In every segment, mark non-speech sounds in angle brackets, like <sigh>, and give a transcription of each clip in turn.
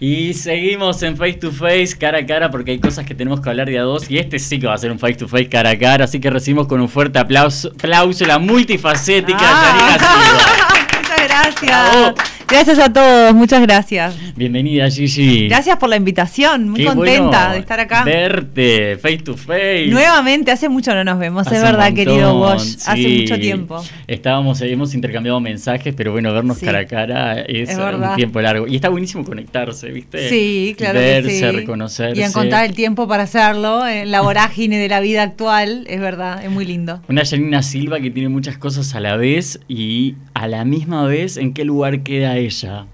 Y seguimos en face to face, cara a cara, porque hay cosas que tenemos que hablar de a dos. Y este sí que va a ser un face to face, cara a cara. Así que recibimos con un fuerte aplauso, aplauso la multifacética ah. <laughs> Muchas gracias. Gracias a todos, muchas gracias. Bienvenida, Gigi. Gracias por la invitación, muy contenta de estar acá. Verte, face to face. Nuevamente, hace mucho no nos vemos, es verdad, querido Bosch, hace mucho tiempo. Estábamos, hemos intercambiado mensajes, pero bueno, vernos cara a cara es, un tiempo largo. Y está buenísimo conectarse, ¿viste? Sí, claro. Verse, que reconocerse. Y encontrar el tiempo para hacerlo en eh, la vorágine de la vida actual, es verdad, es muy lindo. Una Janina Silva que tiene muchas cosas a la vez y a la misma vez en qué lugar queda ella.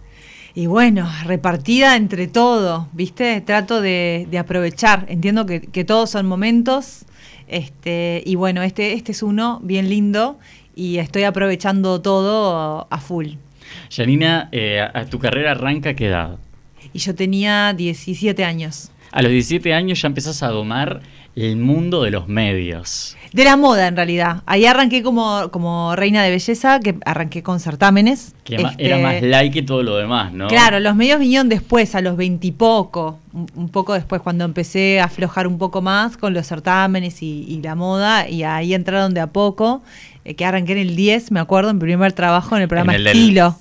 Y bueno, repartida entre todo, ¿viste? Trato de, aprovechar. Entiendo que, todos son momentos. Este, y bueno, este, este es uno bien lindo y estoy aprovechando todo a full. Janina, eh, a, ¿tu carrera arranca qué edad? Y yo tenía 17 años. A los 17 años ya empezás a domar el mundo de los medios de la moda en realidad. Ahí arranqué como, como reina de belleza, que arranqué con certámenes. Que era este, más like que todo lo demás, ¿no? Claro, los medios vinieron después, a los veintipoco, un poco después cuando empecé a aflojar un poco más con los certámenes y, y la moda, y ahí entraron de a poco. Eh, que arranqué en el 10, me acuerdo, en mi primer trabajo en el programa Estilo.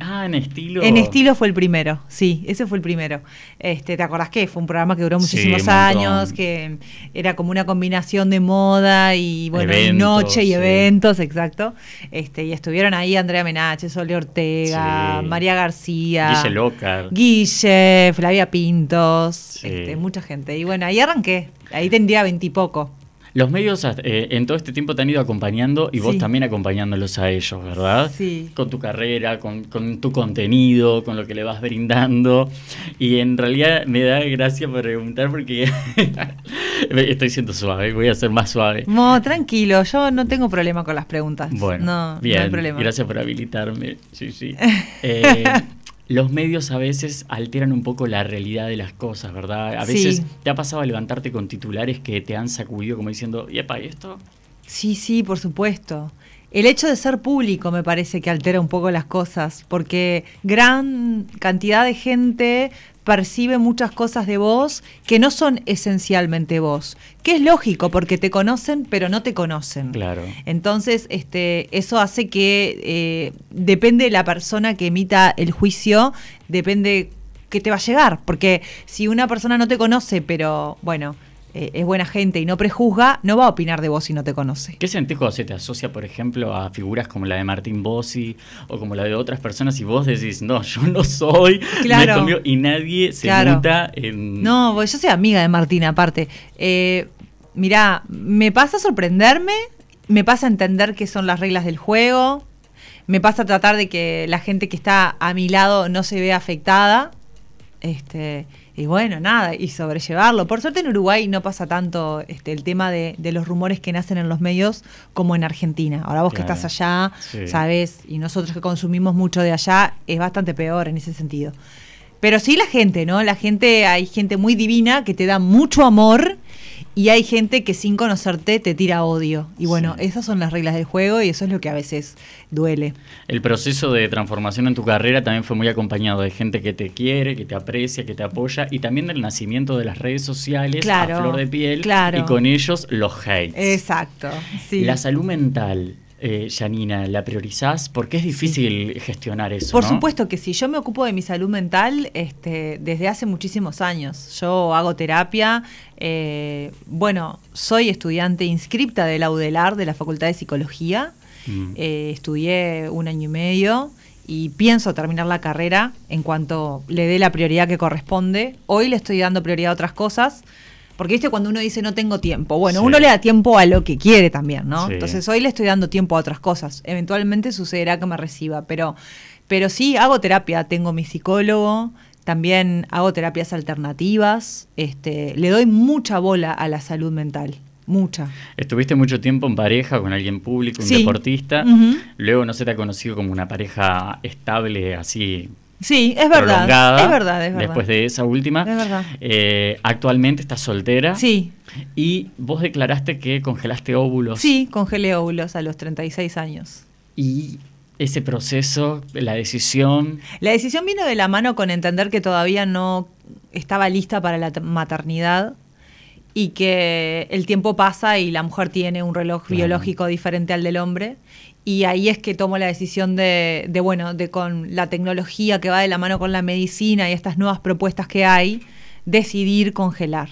ah, en Estilo. En Estilo fue el primero, sí, ese fue el primero. Este, ¿Te acordás que fue un programa que duró muchísimos años, que era como una combinación de moda y bueno, noche y eventos, exacto. Este, y estuvieron ahí Andrea Menache, Sole Ortega, María García, Guille loca Guille, Flavia Pintos, este, mucha gente. Y bueno, ahí arranqué, ahí tendría veintipoco. Los medios eh, en todo este tiempo te han ido acompañando y vos también acompañándolos a ellos, ¿verdad? Sí. Con tu carrera, con, tu contenido, con lo que le vas brindando. Y en realidad me da gracia preguntar porque <laughs> estoy siendo suave, voy a ser más suave. No, tranquilo, yo no tengo problema con las preguntas. Bueno, no, no hay problema. Gracias por habilitarme. Sí, sí. <laughs> Eh, los medios a veces alteran un poco la realidad de las cosas, ¿verdad? A veces te ha pasado a levantarte con titulares que te han sacudido como diciendo, yepa, ¿y esto? Sí, sí, por supuesto. El hecho de ser público me parece que altera un poco las cosas, porque gran cantidad de gente percibe muchas cosas de vos que no son esencialmente vos, que es lógico porque te conocen pero no te conocen. Claro. Entonces, este, eso hace que eh, depende de la persona que emita el juicio, depende que te va a llegar, porque si una persona no te conoce, pero bueno, eh, es buena gente y no prejuzga, no va a opinar de vos si no te conoce. ¿Qué sentís cuando se te asocia, por ejemplo, a figuras como la de Martín Bossi o como la de otras personas y vos decís, no, yo no soy, claro. y nadie se claro. en... No, yo soy amiga de Martín aparte. Eh, mirá, me pasa sorprenderme, me pasa entender qué son las reglas del juego, me pasa tratar de que la gente que está a mi lado no se vea afectada. Este, y bueno, nada, y sobrellevarlo. Por suerte en Uruguay no pasa tanto este, el tema de, los rumores que nacen en los medios como en Argentina. Ahora vos que estás allá, sabes, y nosotros que consumimos mucho de allá, es bastante peor en ese sentido. Pero sí la gente, ¿no? La gente, hay gente muy divina que te da mucho amor y hay gente que sin conocerte te tira odio. Y bueno, esas son las reglas del juego y eso es lo que a veces duele. El proceso de transformación en tu carrera también fue muy acompañado de gente que te quiere, que te aprecia, que te apoya y también del nacimiento de las redes sociales a flor de piel y con ellos los hates. Exacto. Sí. La salud mental eh, Janina, ¿la priorizás? Porque es difícil gestionar eso. Por supuesto que sí. Yo me ocupo de mi salud mental este, desde hace muchísimos años. Yo hago terapia. Eh, bueno, soy estudiante inscripta del Audelar de la Facultad de Psicología. Mm. Eh, estudié un año y medio y pienso terminar la carrera en cuanto le dé la prioridad que corresponde. Hoy le estoy dando prioridad a otras cosas. Porque viste cuando uno dice no tengo tiempo. Bueno, uno le da tiempo a lo que quiere también, ¿no? Entonces hoy le estoy dando tiempo a otras cosas. Eventualmente sucederá que me reciba, pero, pero sí hago terapia, tengo mi psicólogo, también hago terapias alternativas, este, le doy mucha bola a la salud mental. Mucha. Estuviste mucho tiempo en pareja con alguien público, un deportista. Luego no se te ha conocido como una pareja estable, así Sí, es verdad. verdad, Después de esa última. Eh, actualmente estás soltera. Sí. Y vos declaraste que congelaste óvulos. Sí, congelé óvulos a los 36 años. Y ese proceso, la decisión. La decisión vino de la mano con entender que todavía no estaba lista para la maternidad y que el tiempo pasa y la mujer tiene un reloj biológico diferente al del hombre y ahí es que tomo la decisión de, bueno, de con la tecnología que va de la mano con la medicina y estas nuevas propuestas que hay, decidir congelar.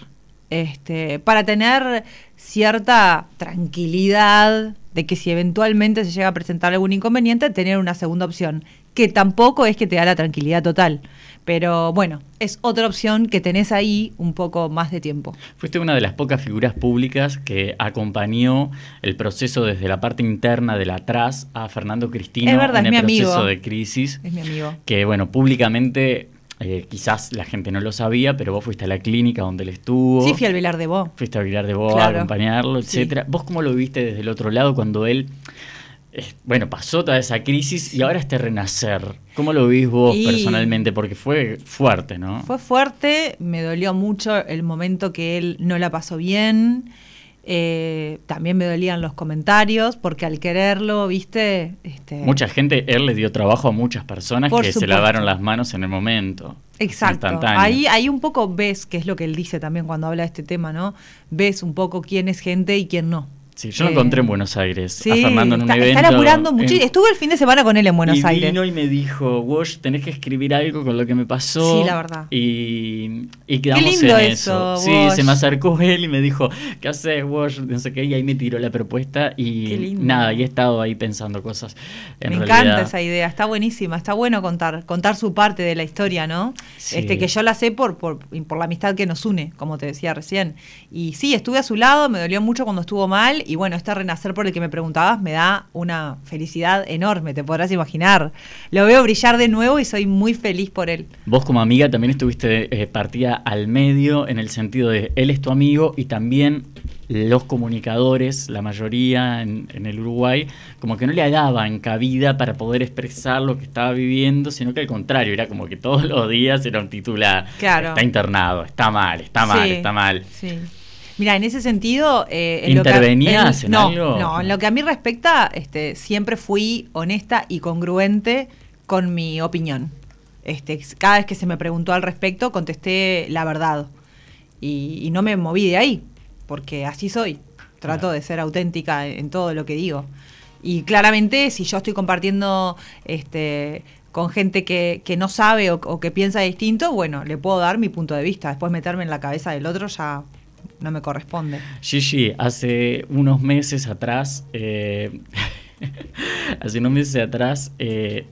Este, para tener cierta tranquilidad de que si eventualmente se llega a presentar algún inconveniente, tener una segunda opción que tampoco es que te da la tranquilidad total. Pero bueno, es otra opción que tenés ahí un poco más de tiempo. Fuiste una de las pocas figuras públicas que acompañó el proceso desde la parte interna de la TRAS a Fernando Cristina en el proceso de crisis. Es mi amigo. Que bueno, públicamente eh, quizás la gente no lo sabía, pero vos fuiste a la clínica donde él estuvo. Sí, fui al velar de Vos. Fuiste al Vilar de Vos a acompañarlo, etcétera. ¿Vos cómo lo viste desde el otro lado cuando él bueno, pasó toda esa crisis y ahora este renacer. ¿Cómo lo vivís vos personalmente? Porque fue fuerte, ¿no? Fue fuerte, me dolió mucho el momento que él no la pasó bien. Eh, también me dolían los comentarios, porque al quererlo, viste. Este, Mucha gente, él le dio trabajo a muchas personas que se lavaron las manos en el momento. Exacto. Ahí, ahí un poco ves, que es lo que él dice también cuando habla de este tema, ¿no? Ves un poco quién es gente y quién no. Sí, yo lo encontré en eh, Buenos Aires sí, en un evento. mucho. Estuve el fin de semana con él en Buenos Aires. y Aires. Vino y me dijo, Wosh, tenés que escribir algo con lo que me pasó. Sí, la verdad. Y, quedamos en eso. sí, se me acercó él y me dijo, ¿qué haces, Wosh? No sé qué. Y ahí me tiró la propuesta y nada, y he estado ahí pensando cosas. me encanta esa idea, está buenísima. Está bueno contar, contar su parte de la historia, ¿no? Este, que yo la sé por, por, por la amistad que nos une, como te decía recién. Y sí, estuve a su lado, me dolió mucho cuando estuvo mal y bueno, este renacer por el que me preguntabas me da una felicidad enorme, te podrás imaginar. Lo veo brillar de nuevo y soy muy feliz por él. Vos como amiga también estuviste eh, partida al medio en el sentido de él es tu amigo y también los comunicadores, la mayoría en, el Uruguay, como que no le daban cabida para poder expresar lo que estaba viviendo, sino que al contrario, era como que todos los días era un titular. Claro. Está internado, está mal, está mal, está mal. Sí. Mira, en ese sentido... Eh, en ¿Intervenías lo que, en, no, algo? No, en lo que a mí respecta, este, siempre fui honesta y congruente con mi opinión. Este, cada vez que se me preguntó al respecto, contesté la verdad. Y, no me moví de ahí, porque así soy. Trato de ser auténtica en, todo lo que digo. Y claramente, si yo estoy compartiendo este, con gente que, no sabe o que piensa distinto, bueno, le puedo dar mi punto de vista. Después meterme en la cabeza del otro ya no me corresponde. sí, hace unos meses atrás, eh, <laughs> hace unos meses atrás eh,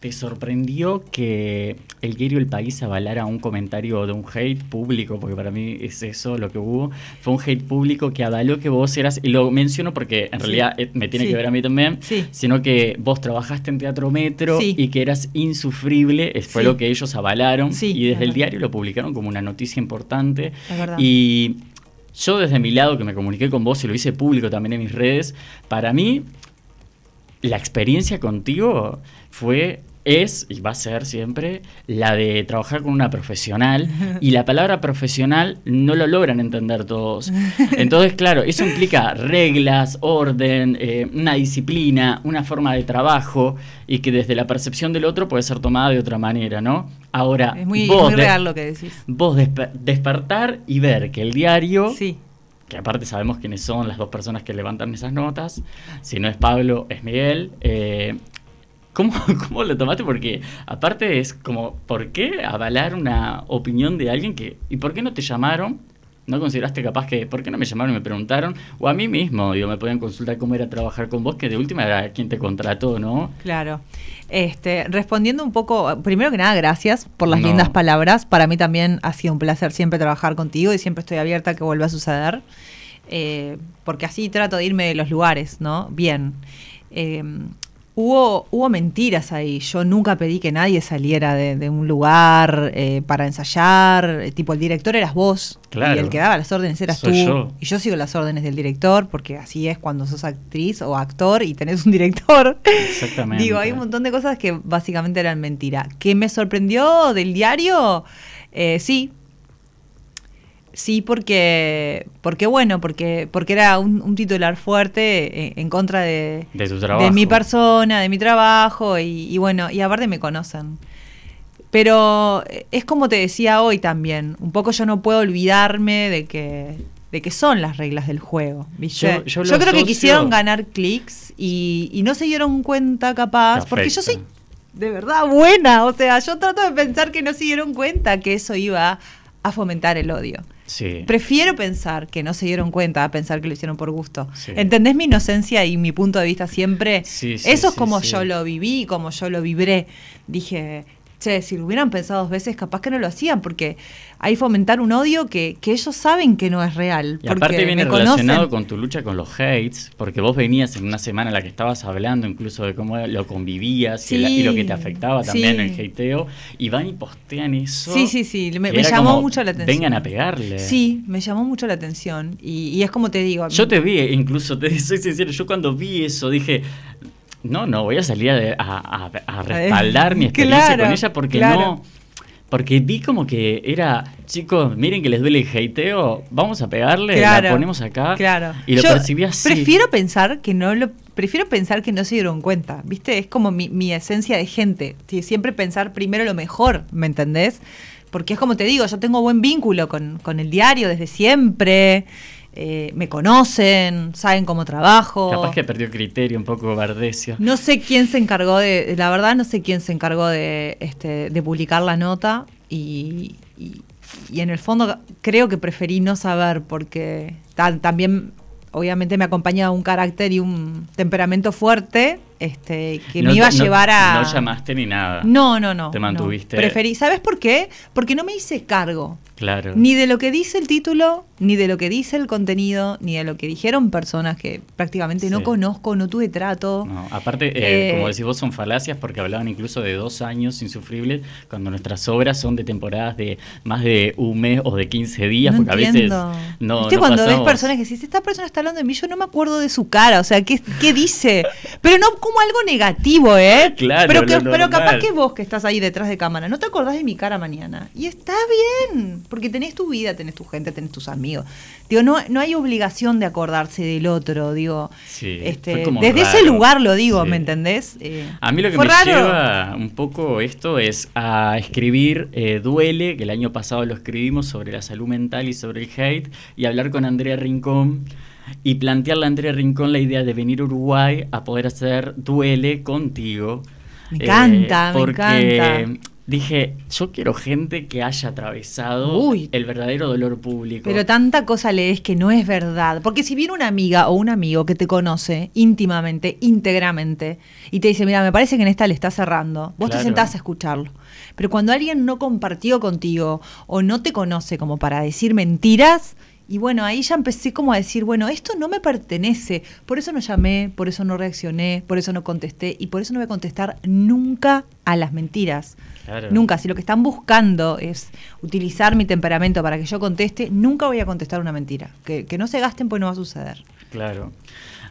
¿Te sorprendió que el diario El País avalara un comentario de un hate público? Porque para mí es eso lo que hubo. Fue un hate público que avaló que vos eras, y lo menciono porque en realidad eh, me tiene que ver a mí también, sino que vos trabajaste en Teatro Metro y que eras insufrible, eh, fue lo que ellos avalaron. y desde el diario lo publicaron como una noticia importante. Y yo desde mi lado que me comuniqué con vos y lo hice público también en mis redes, para mí la experiencia contigo fue es y va a ser siempre la de trabajar con una profesional y la palabra profesional no lo logran entender todos. <laughs> Entonces, claro, eso implica reglas, orden, eh, una disciplina, una forma de trabajo y que desde la percepción del otro puede ser tomada de otra manera, ¿no? Ahora, muy, vos, real lo que decís. Vos despertar y ver que el diario sí que aparte sabemos quiénes son las dos personas que levantan esas notas, si no es Pablo, es Miguel, eh, ¿Cómo, <laughs> ¿Cómo lo tomaste? Porque aparte es como, ¿por qué avalar una opinión de alguien que... ¿Y por qué no te llamaron? ¿No consideraste capaz que, por qué no me llamaron y me preguntaron? O a mí mismo, digo, me podían consultar cómo era trabajar con vos, que de última era quien te contrató, ¿no? Claro. Este, respondiendo un poco, primero que nada, gracias por las lindas palabras. Para mí también ha sido un placer siempre trabajar contigo y siempre estoy abierta a que vuelva a suceder. Eh, porque así trato de irme de los lugares, ¿no? Bien. Eh, Hubo, hubo mentiras ahí. Yo nunca pedí que nadie saliera de, un lugar eh, para ensayar. Eh, tipo, el director eras vos. Claro. Y el que daba las órdenes eras tú. Y yo sigo las órdenes del director, porque así es cuando sos actriz o actor y tenés un director. Exactamente. <laughs> Digo, hay un montón de cosas que básicamente eran mentiras. ¿Qué me sorprendió del diario? Eh, sí, Sí, porque, porque bueno, porque, porque era un, titular fuerte eh, en, contra de, de, mi persona, de mi trabajo, y, bueno, y aparte me conocen. Pero eh, es como te decía hoy también, un poco yo no puedo olvidarme de que, de que son las reglas del juego. Yo, creo que quisieron ganar clics y, no se dieron cuenta capaz, porque yo soy de verdad buena, o sea, yo trato de pensar que no se dieron cuenta que eso iba a fomentar el odio. Prefiero pensar que no se dieron cuenta a pensar que lo hicieron por gusto. ¿Entendés mi inocencia y mi punto de vista siempre? Eso es como yo lo viví, como yo lo vibré. Dije, che, si lo hubieran pensado dos veces, capaz que no lo hacían, porque ahí fomentar un odio que, ellos saben que no es real. Y aparte viene relacionado con tu lucha con los hates, porque vos venías en una semana en la que estabas hablando incluso de cómo lo convivías y, lo que te afectaba también el hateo, y van y postean eso. Sí, sí, sí, me, llamó mucho la atención. Vengan a pegarle. Sí, me llamó mucho la atención, y, y es como te digo. Yo mm. te vi, eh, incluso, te <laughs> soy sincero, yo cuando vi eso dije no, no voy a salir a, a respaldar mi experiencia con ella porque no. Porque vi como que era, chicos, miren que les duele el hateo, vamos a pegarle, la ponemos acá. Claro. Y lo percibí así. Prefiero pensar que no lo. Prefiero pensar que no se dieron cuenta, ¿viste? Es como mi, esencia de gente. Siempre pensar primero lo mejor, ¿me entendés? Porque es como te digo, yo tengo buen vínculo con el diario desde siempre. Eh, me conocen, saben cómo trabajo. Capaz que perdió criterio un poco Bardesio. No sé quién se encargó de, la verdad no sé quién se encargó de, este, de publicar la nota y, y, en el fondo creo que preferí no saber porque también obviamente me acompañaba un carácter y un temperamento fuerte este, que me iba a llevar a... No llamaste ni nada. No, no, no. Te mantuviste. ¿sabes por qué? Porque no me hice cargo. Claro. Ni de lo que dice el título, ni de lo que dice el contenido, ni de lo que dijeron personas que prácticamente no conozco, no tuve trato. No, aparte, eh, eh, como decís vos, son falacias porque hablaban incluso de dos años insufribles, cuando nuestras obras son de temporadas de más de un mes o de 15 días, no porque a veces no. no cuando ves personas que si esta persona está hablando de mí, yo no me acuerdo de su cara, o sea, ¿qué, qué dice? Pero <laughs> no como algo negativo, ¿eh? Ah, claro. Pero, pero capaz que vos que estás ahí detrás de cámara, no te acordás de mi cara mañana. Y está bien, porque tenés tu vida, tenés tu gente, tenés tus amigos. Digo, no, no hay obligación de acordarse del otro, digo. Sí, este, desde ese lugar lo digo, ¿me entendés? Eh, a mí lo que me lleva un poco esto es a escribir eh, Duele, que el año pasado lo escribimos sobre la salud mental y sobre el hate, y hablar con Andrea Rincón y plantearle a Andrea Rincón la idea de venir a Uruguay a poder hacer Duele contigo. Me encanta, me encanta. Dije, yo quiero gente que haya atravesado el verdadero dolor público. Pero tanta cosa lees que no es verdad. Porque si viene una amiga o un amigo que te conoce íntimamente, íntegramente, y te dice, mira, me parece que en esta le está cerrando, vos te sentás a escucharlo. Pero cuando alguien no compartió contigo o no te conoce como para decir mentiras, y bueno, ahí ya empecé como a decir, bueno, esto no me pertenece, por eso no llamé, por eso no reaccioné, por eso no contesté y por eso no voy a contestar nunca a las mentiras. Nunca. Si lo que están buscando es utilizar mi temperamento para que yo conteste, nunca voy a contestar una mentira. Que, no se gasten, pues no va a suceder. Claro.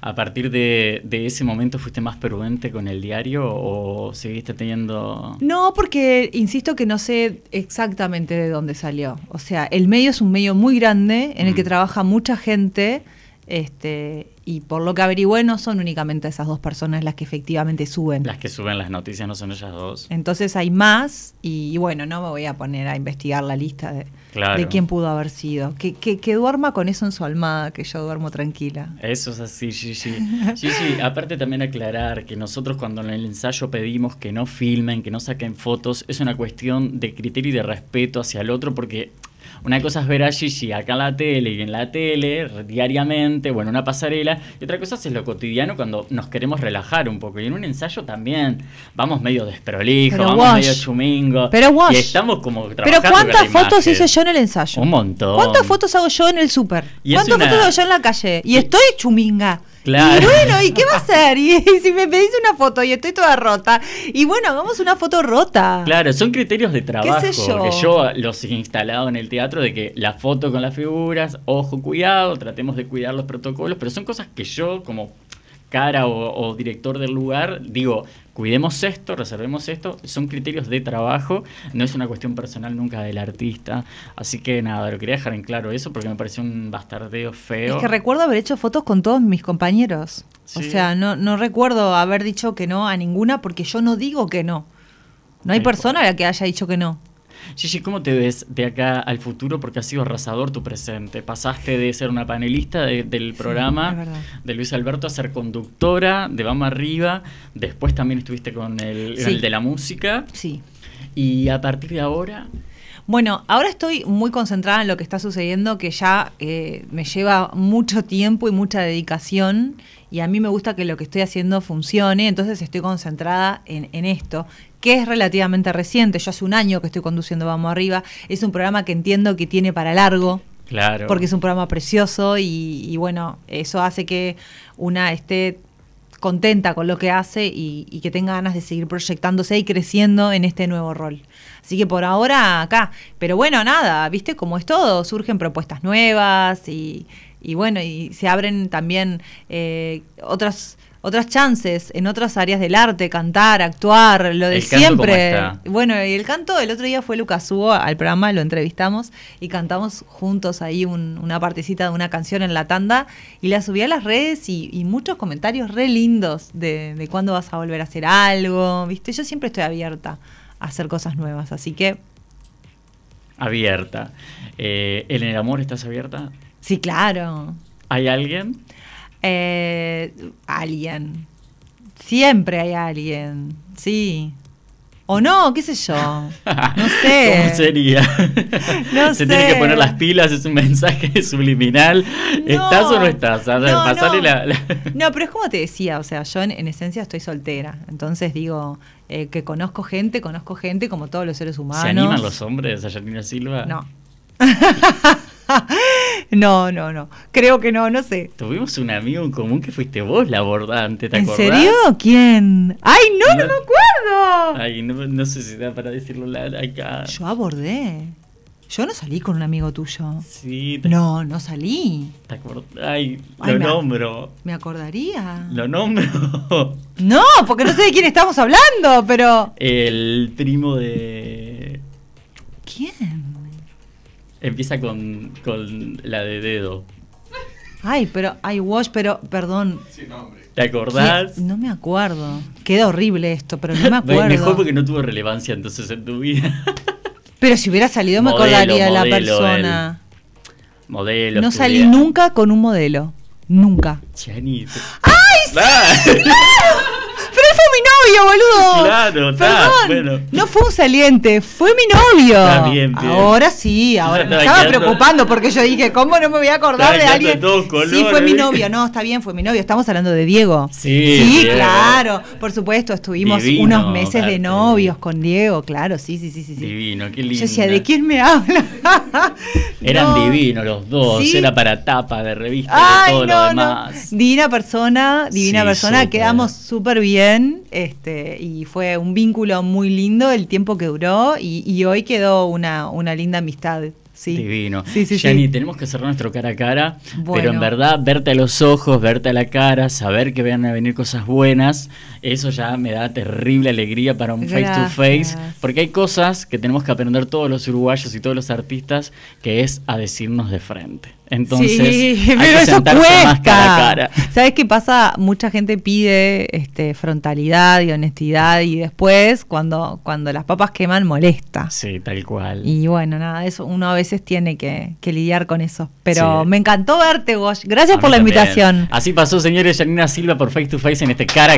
¿A partir de, ese momento fuiste más prudente con el diario o seguiste teniendo...? No, porque insisto que no sé exactamente de dónde salió. O sea, el medio es un medio muy grande en el que mm. trabaja mucha gente este, y por lo que averigüé no son únicamente esas dos personas las que efectivamente suben. Las que suben las noticias no son ellas dos. Entonces hay más y, bueno, no me voy a poner a investigar la lista de, de quién pudo haber sido. Que, que, duerma con eso en su alma que yo duermo tranquila. Eso es así, Gigi. sí aparte también aclarar que nosotros cuando en el ensayo pedimos que no filmen, que no saquen fotos, es una cuestión de criterio y de respeto hacia el otro porque una cosa es ver a Gigi acá en la tele y en la tele diariamente, bueno, una pasarela, y otra cosa es lo cotidiano cuando nos queremos relajar un poco. Y en un ensayo también vamos medio desprolijo, vamos medio chumingo. Pero Y estamos como trabajando Pero ¿cuántas fotos hice yo en el ensayo? Un montón. ¿Cuántas fotos hago yo en el súper? ¿Cuántas fotos hago yo en la calle? Y estoy chuminga. Claro. Y bueno, ¿y qué va a ser? Y, si me pedís una foto y estoy toda rota, y bueno, hagamos una foto rota. Claro, son criterios de trabajo. yo? Que yo los he instalado en el teatro de que la foto con las figuras, ojo, cuidado, tratemos de cuidar los protocolos, pero son cosas que yo como cara o director del lugar digo, cuidemos esto, reservemos esto, son criterios de trabajo, no es una cuestión personal nunca del artista. Así que nada, lo quería dejar en claro eso porque me pareció un bastardeo feo. Es que recuerdo haber hecho fotos con todos mis compañeros. O sea, no recuerdo haber dicho que no a ninguna porque yo no digo que no. No hay persona a la que haya dicho que no. Gigi, ¿cómo te ves de acá al futuro? Porque ha sido arrasador tu presente. Pasaste de ser una panelista del programa de Luis Alberto a ser conductora de Vamos Arriba. Después también estuviste con el, de la música. Sí. Y a partir de ahora... Bueno, ahora estoy muy concentrada en lo que está sucediendo, que ya eh, me lleva mucho tiempo y mucha dedicación, y a mí me gusta que lo que estoy haciendo funcione, entonces estoy concentrada en esto que es relativamente reciente. Yo hace un año que estoy conduciendo Vamos Arriba. Es un programa que entiendo que tiene para largo. Claro. Porque es un programa precioso y, bueno, eso hace que una esté contenta con lo que hace y, que tenga ganas de seguir proyectándose y creciendo en este nuevo rol. Así que por ahora acá. Pero bueno, nada, viste cómo es todo, surgen propuestas nuevas y, bueno, y se abren también eh, otras otras chances en otras áreas del arte, cantar, actuar, lo de siempre. bueno, y el canto, el otro día fue Lucas Hugo al programa, lo entrevistamos y cantamos juntos ahí una partecita de una canción en la tanda y la subí a las redes y, muchos comentarios re lindos de, cuándo vas a volver a hacer algo, ¿viste? Yo siempre estoy abierta a hacer cosas nuevas, así que... Abierta. Eh, ¿En el amor estás abierta? Sí, claro. ¿Hay alguien? Eh, alguien. Siempre hay alguien, sí. O no, qué sé yo. <laughs> No sé. ¿Cómo sería? Se tiene que poner las pilas, es un mensaje <laughs> subliminal. ¿Estás o no estás? <laughs> no, pero es como te decía, o sea, yo en, esencia estoy soltera. Entonces digo, eh, que conozco gente, conozco gente como todos los seres humanos. ¿Se animan los hombres a Janina Silva? No. <laughs> no, no, no. Creo que no, no sé. Tuvimos un amigo en común que fuiste vos la abordante, ¿te acordás? ¿En serio? ¿Quién? ¡Ay, no, no, me acuerdo! Ay, no, sé si da para decirlo acá. Yo abordé. Yo no salí con un amigo tuyo. Sí. No, no salí. ¿Te Ay, Ay, lo nombro. ¿Me acordaría? Lo nombro. <laughs> No, porque no sé de quién estamos hablando, pero... El primo de... ¿Quién? Empieza con, la de dedo. Ay, pero I watch, pero perdón. Sin nombre. ¿Te acordás? No, me acuerdo. Queda horrible esto, pero no me <laughs> acuerdo. Mejor porque no tuvo relevancia entonces en tu vida. <laughs> pero si hubiera salido me acordaría de la persona. Modelo. No salí nunca con un modelo. Nunca. ¡Ay, sí! fue mi novio, boludo. Claro, No fue un saliente, fue mi novio. Está bien, Ahora sí, ahora me estaba preocupando porque yo dije, ¿cómo no me voy a acordar de alguien? sí, fue mi novio. No, está bien, fue mi novio. Estamos hablando de Diego. Sí, claro. Por supuesto, estuvimos unos meses de novios con Diego, claro, sí, sí, sí, sí. Divino, qué lindo. Yo decía, ¿de quién me habla? <laughs> Eran divinos los dos, era para tapa de revista y todo lo demás. Divina persona, divina persona, quedamos súper bien este, y fue un vínculo muy lindo el tiempo que duró y, hoy quedó una, una linda amistad. Sí. Divino. Sí, sí, tenemos que cerrar nuestro cara a cara, pero en verdad verte a los ojos, verte a la cara, saber que van a venir cosas buenas, eso ya me da terrible alegría para un face to face, porque hay cosas que tenemos que aprender todos los uruguayos y todos los artistas, que es a decirnos de frente. Entonces, cara cara. ¿Sabes qué pasa? Mucha gente pide este, frontalidad y honestidad y después cuando, cuando las papas queman molesta. Sí, tal cual. Y bueno, nada, eso uno a veces tiene que, lidiar con eso. Pero me encantó verte, Gosh. Gracias por la invitación. Así pasó, señores, Janina Silva por Face to Face en este cara